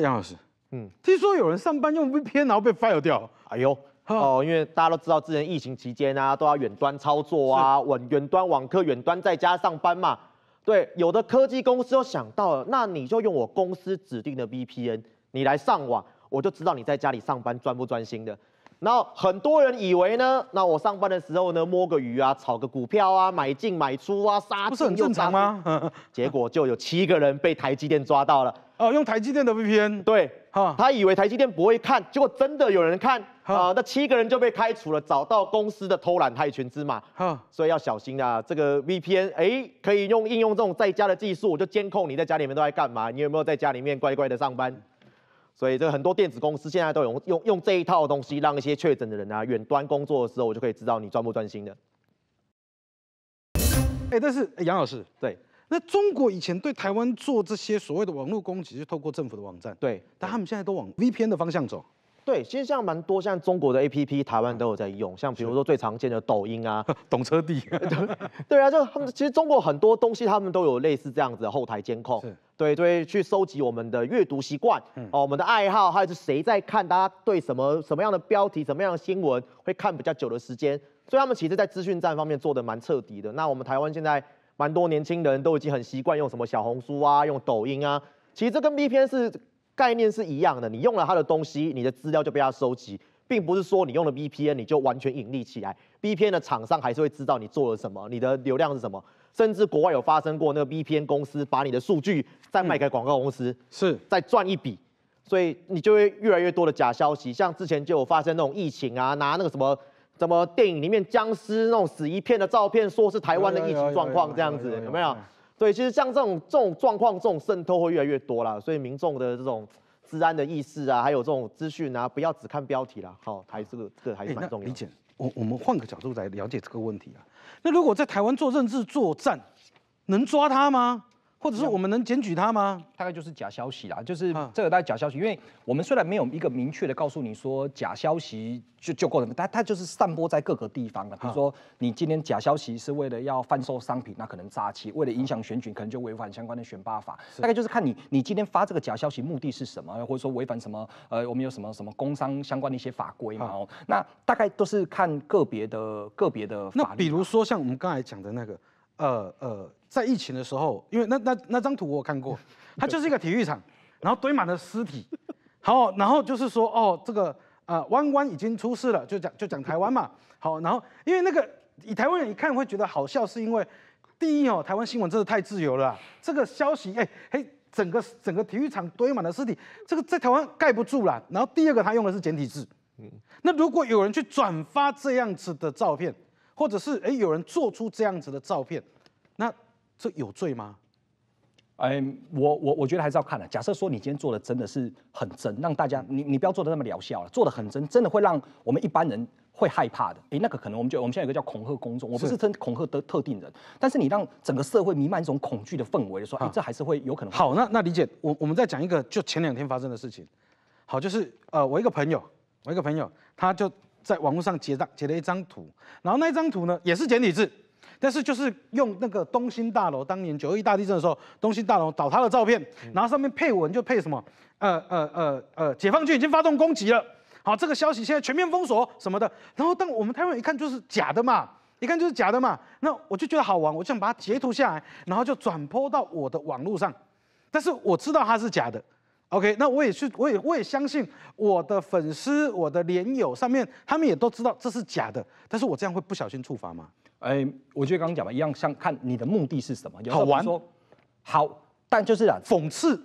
杨老师，嗯，听说有人上班用 VPN 然后被 fire 掉，哎呦，哦，因为大家都知道之前疫情期间啊，都要远端操作啊，远端网课、远端在家上班嘛，对，有的科技公司都想到，了，那你就用我公司指定的 VPN，你来上网，我就知道你在家里上班专不专心的。然后很多人以为呢，那我上班的时候呢，摸个鱼啊，炒个股票啊，买进买出啊，杀，不是很正常吗？结果就有七个人被台积电抓到了。哦，用台积电的 VPN？对，哈，他以为台积电不会看，结果真的有人看，啊，那七个人就被开除了，找到公司的偷懒害群之马。哈，所以要小心啊，这个 VPN，哎，可以用应用这种在家的技术，我就监控你在家里面都在干嘛，你有没有在家里面乖乖的上班？所以这很多电子公司现在都有用用这一套东西，让一些确诊的人啊远端工作的时候，我就可以知道你专不专心的。哎，但是杨老师，对，那中国以前对台湾做这些所谓的网络攻击，是透过政府的网站，对，但他们现在都往 V p n 的方向走。对，其实像蛮多，像中国的 A P P，台湾都有在用，像比如说最常见的抖音啊，懂车帝，对对啊，就他们其实中国很多东西他们都有类似这样子的后台监控，对对，去收集我们的阅读习惯，哦，我们的爱好，还有是谁在看，大家对什么什么样的标题，什么样的新闻会看比较久的时间，所以他们其实，在资讯站方面做的蛮彻底的。那我们台湾现在蛮多年轻人都已经很习惯用什么小红书啊，用抖音啊，其实这跟 B N 是。概念是一样的，你用了他的东西，你的资料就被他收集，并不是说你用了 VPN 你就完全隐匿起来。VPN 的厂商还是会知道你做了什么，你的流量是什么，甚至国外有发生过那个 VPN 公司把你的数据再卖给广告公司，是再赚一笔，所以你就会越来越多的假消息。像之前就有发生那种疫情啊，拿那个什么什么电影里面僵尸那种死一片的照片，说是台湾的疫情状况这样子，有没有？对，其实像这种这种状况，这种渗透会越来越多啦，所以民众的这种治安的意识啊，还有这种资讯啊，不要只看标题啦，好，还是个，这还是蛮重要。李姐，我我们换个角度来了解这个问题啊。那如果在台湾做政治作战，能抓他吗？或者是我们能检举他吗？大概就是假消息啦，就是这个大概假消息，因为我们虽然没有一个明确的告诉你说假消息就就够了，但它就是散播在各个地方的。比如说你今天假消息是为了要贩售商品，那可能诈欺；为了影响选举，可能就违反相关的选罢法。大概就是看你你今天发这个假消息目的是什么，或者说违反什么呃，我们有什么什么工商相关的一些法规嘛。那大概都是看个别的个别的。法那比如说像我们刚才讲的那个。呃呃，在疫情的时候，因为那那那张图我看过，它就是一个体育场，然后堆满了尸体。好，然后就是说，哦，这个啊，弯弯已经出事了，就讲就讲台湾嘛。好，然后因为那个以台湾人一看会觉得好笑，是因为第一哦，台湾新闻真的太自由了，这个消息哎嘿，整个整个体育场堆满了尸体，这个在台湾盖不住了。然后第二个，他用的是简体字。嗯，那如果有人去转发这样子的照片。或者是哎，有人做出这样子的照片，那这有罪吗？哎，我我我觉得还是要看的。假设说你今天做的真的是很真，让大家你你不要做的那么疗效了，做的很真，真的会让我们一般人会害怕的。哎，那个可能我们就我们现在有个叫恐吓公众，我不是真恐吓的特定人，但是你让整个社会弥漫一种恐惧的氛围，的时候，哎这还是会有可能。好，那那李姐，我我们再讲一个，就前两天发生的事情。好，就是呃，我一个朋友，我一个朋友，他就。在网络上截张截了一张图，然后那张图呢也是简体字，但是就是用那个东新大楼当年九一大地震的时候东新大楼倒塌的照片，然后上面配文就配什么呃呃呃呃解放军已经发动攻击了，好这个消息现在全面封锁什么的，然后当我们台湾一看就是假的嘛，一看就是假的嘛，那我就觉得好玩，我就想把它截图下来，然后就转播到我的网络上，但是我知道它是假的。OK，那我也去，我也我也相信我的粉丝、我的连友上面，他们也都知道这是假的。但是我这样会不小心触发吗？哎，我觉得刚刚讲的一样像看你的目的是什么。好玩，好，但就是啊，讽刺。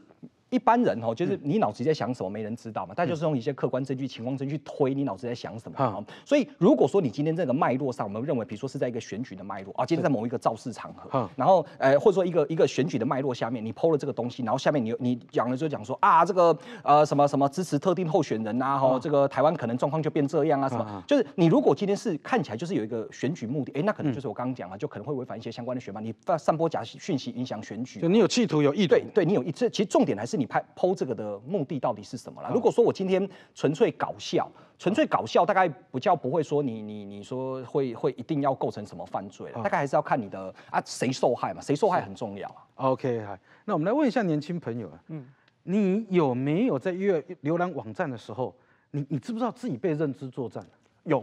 一般人哦，就是你脑子在想什么，没人知道嘛。但就是用一些客观证据、情况证据推你脑子在想什么。好，所以如果说你今天这个脉络上，我们认为，比如说是在一个选举的脉络啊，今天在某一个造势场合，然后，呃，或者说一个一个选举的脉络下面，你剖了这个东西，然后下面你你讲了就讲说啊，这个呃什么什么支持特定候选人呐，吼，这个台湾可能状况就变这样啊什么。就是你如果今天是看起来就是有一个选举目的，哎，那可能就是我刚刚讲了，就可能会违反一些相关的选法，你散播假讯息影响选举。就你有企图，有意图。对对，你有意这其实重点还是。你拍剖这个的目的到底是什么了？如果说我今天纯粹搞笑，纯粹搞笑，大概不叫不会说你你你说会会一定要构成什么犯罪了？大概还是要看你的啊，谁受害嘛，谁受害很重要啊。OK，那我们来问一下年轻朋友啊，嗯，你有没有在越浏览网站的时候，你你知不知道自己被认知作战？有，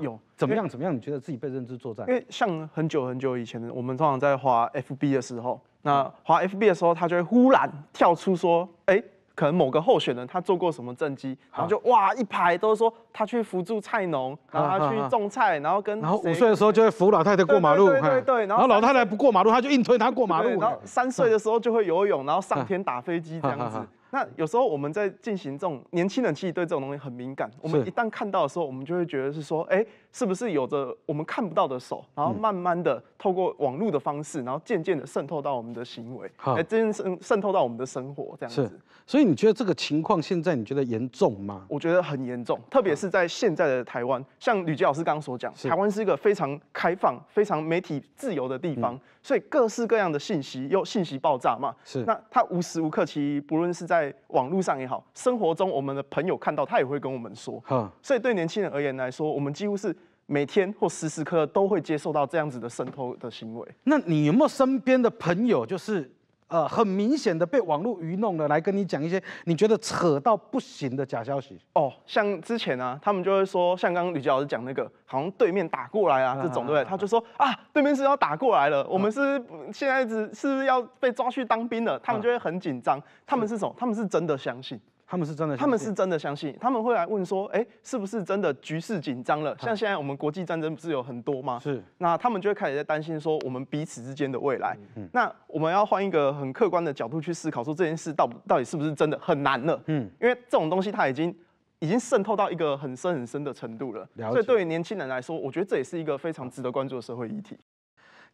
有怎么样怎么样？你觉得自己被认知作战？因为像很久很久以前的，我们通常在画 FB 的时候。那滑 F B 的时候，他就会忽然跳出说，哎，可能某个候选人他做过什么政绩，然后就哇一排都是说他去扶助菜农，然后去种菜，然后跟五岁的时候就会扶老太太过马路，对对对，然后老太太不过马路，他就硬推她过马路，然后三岁的时候就会游泳，然后上天打飞机这样子。那有时候我们在进行这种，年轻人其实对这种东西很敏感。我们一旦看到的时候，我们就会觉得是说，哎，是不是有着我们看不到的手，然后慢慢的透过网络的方式，然后渐渐的渗透到我们的行为，哎，渐渐渗渗透到我们的生活这样子。所以你觉得这个情况现在你觉得严重吗？我觉得很严重，特别是在现在的台湾，像吕杰老师刚刚所讲，台湾是一个非常开放、非常媒体自由的地方，所以各式各样的信息又信息爆炸嘛。是，那它无时无刻其不论是在在网络上也好，生活中我们的朋友看到他也会跟我们说，所以对年轻人而言来说，我们几乎是每天或时时刻都会接受到这样子的渗透的行为。那你有没有身边的朋友就是？呃，很明显的被网络愚弄了，来跟你讲一些你觉得扯到不行的假消息哦。像之前呢，他们就会说，像刚刚吕杰老师讲那个，好像对面打过来啊，这种对不对？他就说啊，对面是要打过来了，我们是现在是是不是要被抓去当兵了？他们就会很紧张，他们是什么？他们是真的相信。他们是真的，他们是真的相信，他们会来问说，哎，是不是真的局势紧张了？像现在我们国际战争不是有很多吗？是，那他们就会开始在担心说我们彼此之间的未来。嗯，那我们要换一个很客观的角度去思考，说这件事到到底是不是真的很难了？嗯，因为这种东西它已经已经渗透到一个很深很深的程度了。了所以对于年轻人来说，我觉得这也是一个非常值得关注的社会议题。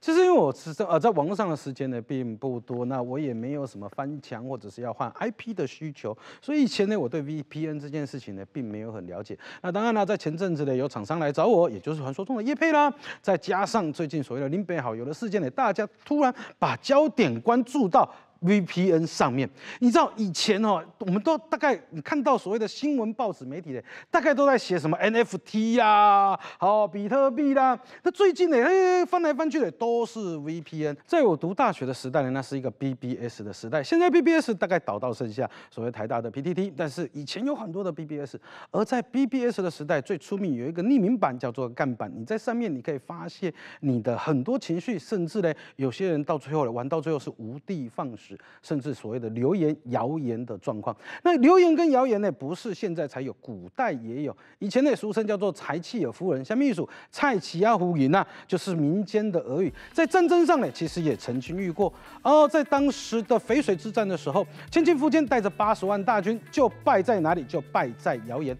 就是因为我是在呃在网络上的时间呢并不多，那我也没有什么翻墙或者是要换 I P 的需求，所以以前呢我对 V P N 这件事情呢并没有很了解。那当然呢，在前阵子呢有厂商来找我，也就是传说中的叶佩啦，再加上最近所谓的林北好友的事件呢，大家突然把焦点关注到。VPN 上面，你知道以前哦，我们都大概你看到所谓的新闻报纸媒体的，大概都在写什么 NFT 呀，好比特币啦。那最近呢，哎，翻来翻去的都是 VPN。在我读大学的时代呢，那是一个 BBS 的时代。现在 BBS 大概倒到剩下所谓台大的 PTT，但是以前有很多的 BBS。而在 BBS 的时代，最出名有一个匿名版叫做干板，你在上面你可以发泄你的很多情绪，甚至呢，有些人到最后呢，玩到最后是无地放矢。甚至所谓的流言、谣言的状况。那流言跟谣言呢，不是现在才有，古代也有。以前呢，俗称叫做“财气有夫人”，像秘书“蔡奇啊、胡云呐，就是民间的俄语。在战争上呢，其实也曾经遇过哦。在当时的淝水之战的时候，前金苻坚带着八十万大军，就败在哪里？就败在谣言。